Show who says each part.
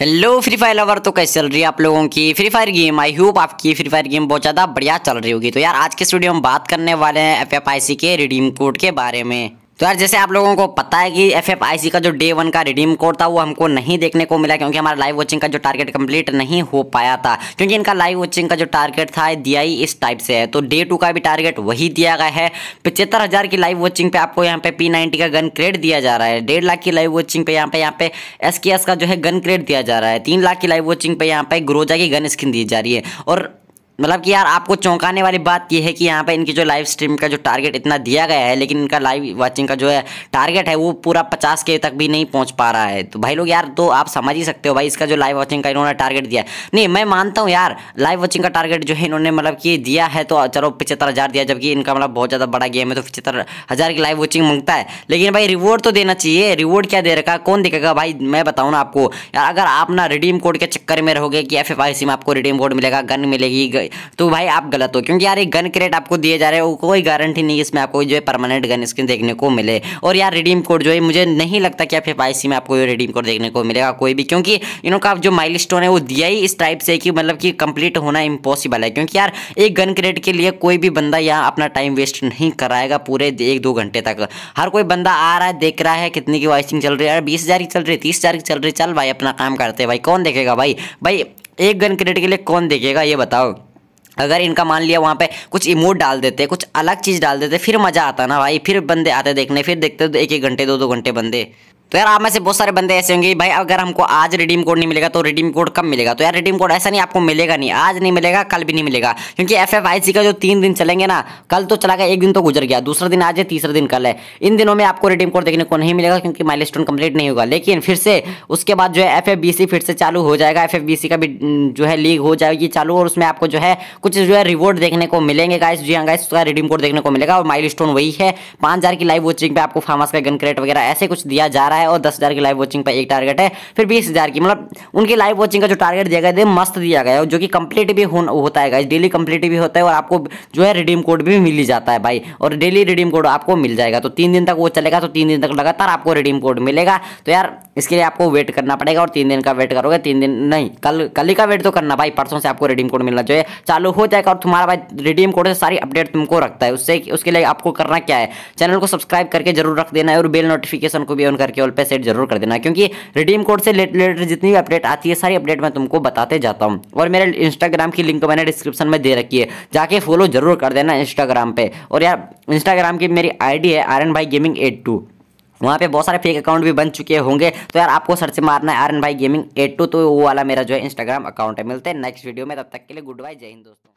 Speaker 1: hello free fire lover तो कैसे चल रही है आप लोगों की free fire game I hope आपकी फ्री फायर गेम बहुत ज़्यादा बढ़िया चल रही होगी तो यार आज के स्टूडियो में बात करने वाले हैं एफ के रिडीम कोड के बारे में तो यार जैसे आप लोगों को पता है कि एफ एफ आई सी का जो डे वन का रिडीम कोड था वो हमको नहीं देखने को मिला क्योंकि हमारा लाइव वॉचिंग का जो टारगेट कंप्लीट नहीं हो पाया था क्योंकि इनका लाइव वॉचिंग का जो टारगेट था दिया ही इस टाइप से है तो डे टू का भी टारगेट वही दिया गया है पचहत्तर हज़ार की लाइव वॉचिंग पे आपको यहाँ पे पी नाइनटी का गन क्रेड दिया जा रहा है डेढ़ लाख की लाइव वॉचिंग पे यहाँ पे यहाँ पे एस के एस का जो है गन क्रेड दिया जा रहा है तीन लाख की लाइव वॉचिंग पे यहाँ पे ग्रोजा की गन स्किन दी जा रही है और मतलब कि यार आपको चौंकाने वाली बात यह है कि यहाँ पे इनकी जो लाइव स्ट्रीम का जो टारगेट इतना दिया गया है लेकिन इनका लाइव वाचिंग का जो है टारगेट है वो पूरा पचास के तक भी नहीं पहुँच पा रहा है तो भाई लोग यार तो आप समझ ही सकते हो भाई इसका जो लाइव वाचिंग का इन्होंने टारगेट दिया है नहीं मैं मानता हूँ यार लाइव वाचिंग का टारगेट जो है इन्होंने मतलब कि दिया है तो चलो पिछहत्तर हज़ार दिया जबकि इनका मतलब बहुत ज़्यादा बड़ा गेम है तो पिछहत्तर हज़ार की लाइव वॉचिंग मांगता है लेकिन भाई रिवॉर्ड तो देना चाहिए रिवॉर्ड क्या दे रखा कौन देखेगा भाई मैं बताऊँ ना आपको यार अगर आप ना रिडीम कोड के चक्कर में रहोगे कि एफ में आपको रिडीम कोड मिलेगा गन मिलेगी भाई तो भाई आप गलत हो क्योंकि यार ये गन क्रेट आपको दिए जा रहे हो कोई गारंटी नहीं इसमें आपको जो है परमानेंट गन स्किन देखने को मिले और यार रिडीम कोड जो है मुझे नहीं लगता कि आप एफ में आपको रिडीम कोड देखने को मिलेगा कोई भी क्योंकि इन्हों का जो माइल है वो दिया ही इस टाइप से कि मतलब कि कंप्लीट होना इम्पॉसिबल है क्योंकि यार एक गन क्रेट के लिए कोई भी बंदा यहाँ अपना टाइम वेस्ट नहीं कराएगा पूरे एक दो घंटे तक हर कोई बंदा आ रहा है देख रहा है कितनी की वाइसिंग चल रही है बीस हज़ार की चल रही है तीस हज़ार की चल रही है चल भाई अपना काम करते हैं भाई कौन देखेगा भाई भाई एक गन क्रेड के लिए कौन देखेगा ये बताओ अगर इनका मान लिया वहाँ पे कुछ इमोट डाल देते कुछ अलग चीज़ डाल देते फिर मज़ा आता ना भाई फिर बंदे आते देखने फिर देखते तो एक एक घंटे दो दो घंटे बंदे तो यार आप में से बहुत सारे बंदे ऐसे होंगे भाई अगर हमको आज रिडीम कोड नहीं मिलेगा तो रिडीम कोड कब मिलेगा तो यार रिडीम कोड ऐसा नहीं आपको मिलेगा नहीं आज नहीं मिलेगा कल भी नहीं मिलेगा क्योंकि एफ एफ आई सी का जो तीन दिन चलेंगे ना कल तो चला गया एक दिन तो गुजर गया दूसरा दिन आज है तीसरा दिन कल है इन दिनों में आपको रिडीम कोड देखने को नहीं मिलेगा क्योंकि माइल स्टोन कंप्लीट नहीं होगा लेकिन फिर से उसके बाद जो है एफ एफ बी सी फिर से चालू हो जाएगा एफ एफ बी सी का भी जो है लीग हो जाएगी चालू और उसमें आपको जो है कुछ जो है रिवॉर्ड देखने को मिलेंगे गाइस जी हाँ गाइस उसका रिडीम कोड देखने को मिलेगा और माइल स्टोन वही है पाँच हज़ार की लाइव वॉचिंग पे आपको फार्मास का गन क्रेट वगैरह ऐसे कुछ दिया जा रहा है है और दस हज़ार की लाइव वॉचिंग पर एक टारगेट है फिर बीस हज़ार की मतलब उनके लाइव वॉचिंग का जो टारगेट दिया गया मस्त दिया गया है जो कि कंप्लीट भी हो, होता है डेली कंप्लीट भी होता है और आपको जो है रिडीम कोड भी मिल ही जाता है भाई और डेली रिडीम कोड आपको मिल जाएगा तो तीन दिन तक वो चलेगा तो तीन दिन तक लगातार आपको रिडीम कोड मिलेगा तो यार इसके लिए आपको वेट करना पड़ेगा और तीन दिन का वेट करोगे तीन दिन नहीं कल कल ही का वेट तो करना भाई परसों से आपको रिडीम कोड मिलना चाहिए चालू हो जाएगा और तुम्हारा भाई रिडीम कोड से सारी अपडेट तुमको रखता है उससे उसके लिए आपको करना क्या है चैनल को सब्सक्राइब करके जरूर रख देना है और बेल नोटिफिकेशन को भी ऑन करके ऑल पे सेट जरूर कर देना क्योंकि रिडीम कोड से रिलेटेड जितनी भी अपडेट आती है सारी अपडेट मैं तुमको बताते जाता हूँ और मेरे इंस्टाग्राम की लिंक तो मैंने डिस्क्रिप्शन में दे रखी है जाके फॉलो जरूर कर देना इंस्टाग्राम पर और यार इंस्टाग्राम की मेरी आई है आर्यन भाई गेमिंग एट वहाँ पे बहुत सारे फेक अकाउंट भी बन चुके होंगे तो यार आपको सर से मारना है आर्यन भाई गेमिंग एट टू तो वो वाला मेरा जो है इंस्टाग्राम अकाउंट है मिलते हैं नेक्स्ट वीडियो में तब तक के लिए गुड बाय जय हिंद दोस्तों